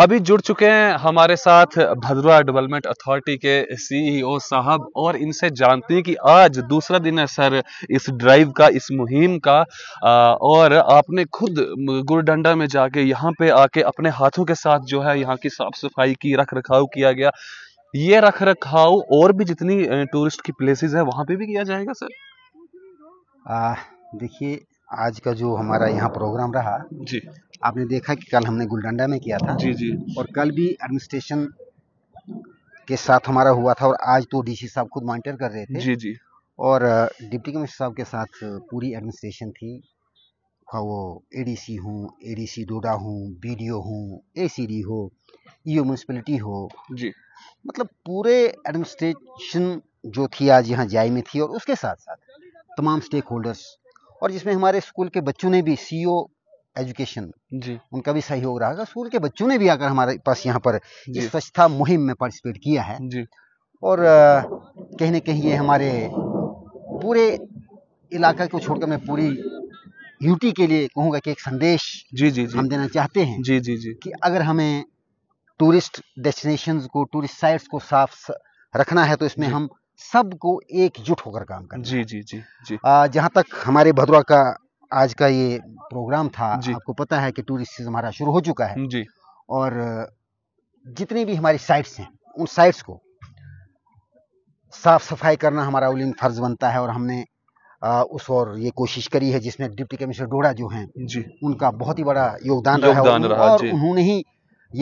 अभी जुड़ चुके हैं हमारे साथ भद्रवा डेवलपमेंट अथॉरिटी के सीईओ e साहब और इनसे जानते हैं कि आज दूसरा दिन है सर इस ड्राइव का इस मुहिम का और आपने खुद गुरुडंडा में जाके यहाँ पे आके अपने हाथों के साथ जो है यहाँ की साफ सफाई की रख रखाव किया गया ये रख रखाव और भी जितनी टूरिस्ट की प्लेसेस है वहाँ पे भी किया जाएगा सर देखिए आज का जो हमारा यहाँ प्रोग्राम रहा जी आपने देखा कि कल हमने गुलडंडा में किया था जी जी और कल भी एडमिनिस्ट्रेशन के साथ हमारा हुआ था और आज तो डीसी साहब खुद मॉनिटर कर रहे थे जी जी और डिप्टी कमिश्नर साहब के साथ पूरी एडमिनिस्ट्रेशन थी का वो ए डी सी हूँ ए डी सी डोडा हूँ बी डी ओ हूँ ए सी डी हो ई ओ म्यूनसिपलिटी हो जी मतलब पूरे एडमिनिस्ट्रेशन जो थी आज यहाँ जाई में e थी और उसके साथ साथ तमाम स्टेक होल्डर्स और जिसमें हमारे स्कूल के बच्चों ने भी सी एजुकेशन जी उनका भी सहयोग रहा स्कूल के बच्चों ने भी आकर हमारे पास यहाँ पर इस स्वच्छता मुहिम में पार्टिसिपेट किया है जी और कहीं ना कहीं ये हमारे पूरे इलाका को छोड़कर मैं पूरी यूटी के लिए कहूँगा कि एक संदेश जी जी जी हम देना चाहते हैं जी जी जी कि अगर हमें टूरिस्ट डेस्टिनेशंस को टूरिस्ट साइट्स को साफ रखना है तो इसमें हम सबको एकजुट होकर काम करना जी जी जी जी जहाँ तक हमारे भदुआ का आज का ये प्रोग्राम था आपको पता है कि टूरिस्ट सीजन हमारा शुरू हो चुका है जी और जितनी भी हमारी साइट्स हैं उन साइट्स को साफ सफाई करना हमारा उलिन फर्ज बनता है और हमने आ, उस और ये कोशिश करी है जिसमें डिप्टी कमिश्नर डोडा जो हैं उनका बहुत ही बड़ा योगदान, योगदान रहा, रहा और उन्होंने ही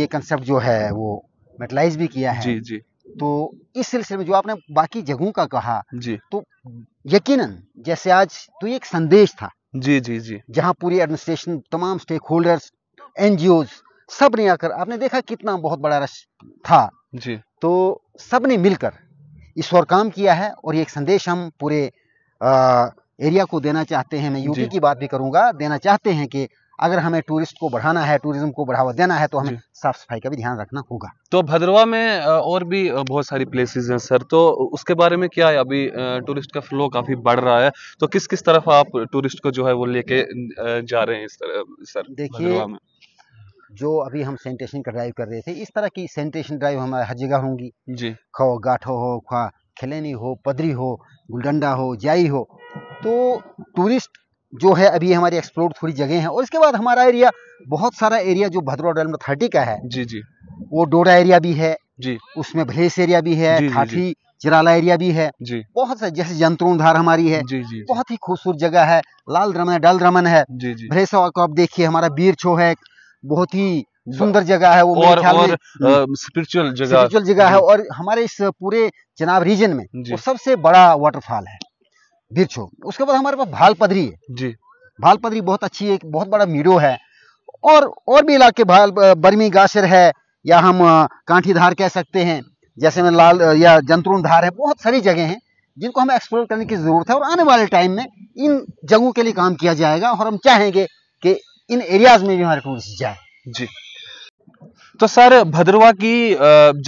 ये कंसेप्ट जो है वो मेटलाइज भी किया है जी जी तो इस सिलसिले में जो आपने बाकी जगहों का कहा जी तो यकीनन जैसे आज तो ये एक संदेश था जी जी जी जहाँ पूरी एडमिनिस्ट्रेशन तमाम स्टेक होल्डर्स एनजीओ सब ने आकर आपने देखा कितना बहुत बड़ा रश था जी तो सब ने मिलकर इस और काम किया है और ये एक संदेश हम पूरे आ, एरिया को देना चाहते हैं मैं यूपी की बात भी करूंगा देना चाहते हैं कि अगर हमें टूरिस्ट को बढ़ाना है टूरिज्म को बढ़ावा देना है तो हमें साफ सफाई का भी ध्यान रखना होगा तो भद्रवा में और भी बहुत सारी प्लेसेस हैं सर तो उसके बारे में क्या है अभी टूरिस्ट का फ्लो काफी बढ़ रहा है तो किस किस तरफ आप टूरिस्ट को जो है वो लेके जा रहे हैं सर देखिए जो अभी हम सैनिटेशन का ड्राइव कर रहे थे इस तरह की सैनिटेशन ड्राइव हमारे हर जगह होंगी जी खो गाठो हो खा खिलैनी हो पदरी हो गुलडंडा हो जाई हो तो टूरिस्ट जो है अभी हमारी एक्सप्लोर थोड़ी जगह है और इसके बाद हमारा एरिया बहुत सारा एरिया जो भद्रो डल में थर्टी का है जी जी वो डोडा एरिया भी है जी उसमें भलेस एरिया भी है थाठी चिराला एरिया भी है जी बहुत सारे जैसे जंत्रोधार हमारी है जी जी बहुत ही खूबसूरत जगह है लाल रमन है डल रमन है जी जी भलेसा को आप देखिए हमारा बीर छो है बहुत ही सुंदर जगह है वो और, और स्पिरिचुअल जगह स्पिरिचुअल जगह है और हमारे इस पूरे चनाब रीजन में वो सबसे बड़ा वाटरफॉल है बिरछो उसके बाद हमारे पास भाल पदरी है जी भाल पदरी बहुत अच्छी है बहुत बड़ा मीडो है और और भी इलाके भाल बर्मी गाशर है या हम कांठी धार कह सकते हैं जैसे में लाल या जंतरून धार है बहुत सारी जगह हैं जिनको हमें एक्सप्लोर करने की ज़रूरत है और आने वाले टाइम में इन जगहों के लिए काम किया जाएगा और हम चाहेंगे कि इन एरियाज़ में भी हमारे टूरिस्ट जाए जी तो सर भद्रवा की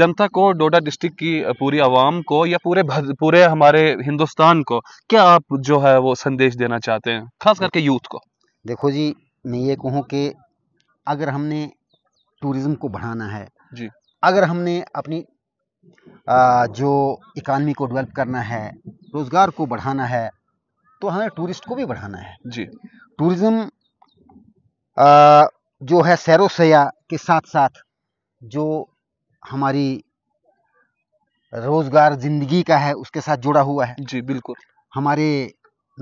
जनता को डोडा डिस्ट्रिक्ट की पूरी आवाम को या पूरे पूरे हमारे हिंदुस्तान को क्या आप जो है वो संदेश देना चाहते हैं खास करके यूथ को देखो जी मैं ये कहूँ कि अगर हमने टूरिज़्म को बढ़ाना है जी अगर हमने अपनी आ, जो इकानमी को डेवलप करना है रोज़गार को बढ़ाना है तो हमें टूरिस्ट को भी बढ़ाना है जी टूरिज़्म जो है सैरो सया के साथ साथ जो हमारी रोजगार जिंदगी का है उसके साथ जुड़ा हुआ है जी बिल्कुल हमारे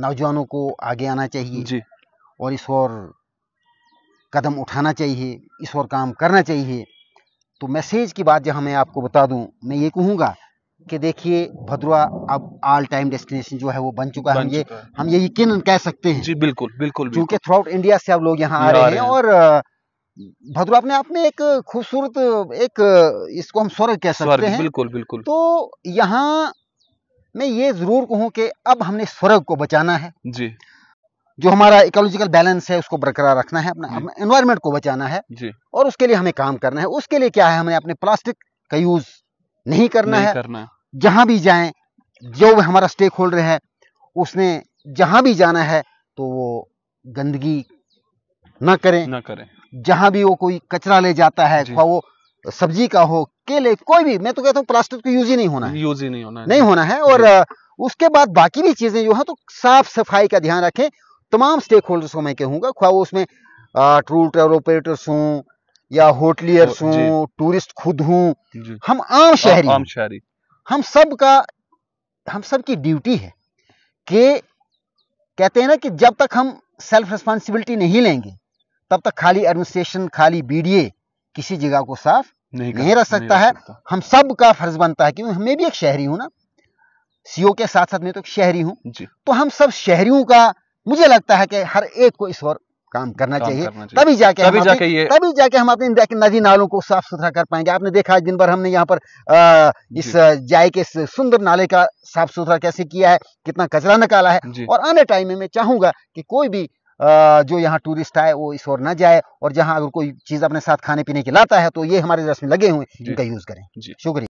नौजवानों को आगे आना चाहिए जी और इस और कदम उठाना चाहिए इस और काम करना चाहिए तो मैसेज की बात जहाँ मैं आपको बता दूँ मैं ये कहूँगा कि देखिए भद्रवा अब ऑल टाइम डेस्टिनेशन जो है वो बन चुका है हम ये हम ये यकीन कह सकते हैं जी बिल्कुल बिल्कुल क्योंकि थ्रू आउट इंडिया से अब लोग यहाँ आ रहे हैं और भद्र अपने आप में एक खूबसूरत एक इसको हम स्वर्ग कह सकते हैं बिल्कुल बिल्कुल तो यहाँ मैं ये जरूर कहूँ कि अब हमने स्वर्ग को बचाना है जी जो हमारा इकोलॉजिकल बैलेंस है उसको बरकरार रखना है अपना एनवायरनमेंट को बचाना है जी और उसके लिए हमें काम करना है उसके लिए क्या है हमें अपने प्लास्टिक का यूज नहीं करना नहीं है करना। जहां भी जाए जो हमारा स्टेक होल्डर है उसने जहाँ भी जाना है तो वो गंदगी ना करें ना करें जहां भी वो कोई कचरा ले जाता है वो सब्जी का हो केले कोई भी मैं तो कहता हूँ प्लास्टिक का तो यूज ही नहीं होना है यूज ही नहीं होना है नहीं होना है और उसके बाद बाकी भी चीजें जो है तो साफ सफाई का ध्यान रखें तमाम स्टेक होल्डर्स को मैं कहूंगा खुआ वो उसमें टूर ट्रेवल ऑपरेटर्स हूँ या होटलियर्स हूँ टूरिस्ट खुद हूँ हम आम शहरी आम शहरी हम सब का हम सब की ड्यूटी है कि कहते हैं ना कि जब तक हम सेल्फ रिस्पॉन्सिबिलिटी नहीं लेंगे तब तक खाली एडमिनिस्ट्रेशन खाली बीडीए किसी जगह को साफ नहीं, नहीं रख सकता नहीं है हम सब का फर्ज बनता है क्योंकि मैं भी एक शहरी हूं ना सीओ के साथ साथ मैं तो एक शहरी हूं तो हम सब शहरियों का मुझे लगता है कि हर एक को इस और काम करना काम चाहिए तभी जाके तभी जाके ये तभी जाके हम अपने नदी नालों को साफ सुथरा कर पाएंगे आपने देखा दिन भर हमने यहाँ पर आ, इस जाय के सुंदर नाले का साफ सुथरा कैसे किया है कितना कचरा निकाला है और आने टाइम में मैं चाहूंगा कि कोई भी जो यहाँ टूरिस्ट आए वो इस ओर ना जाए और जहाँ अगर कोई चीज़ अपने साथ खाने पीने की लाता है तो ये हमारे रस्म लगे हुए इनका यूज़ करें शुक्रिया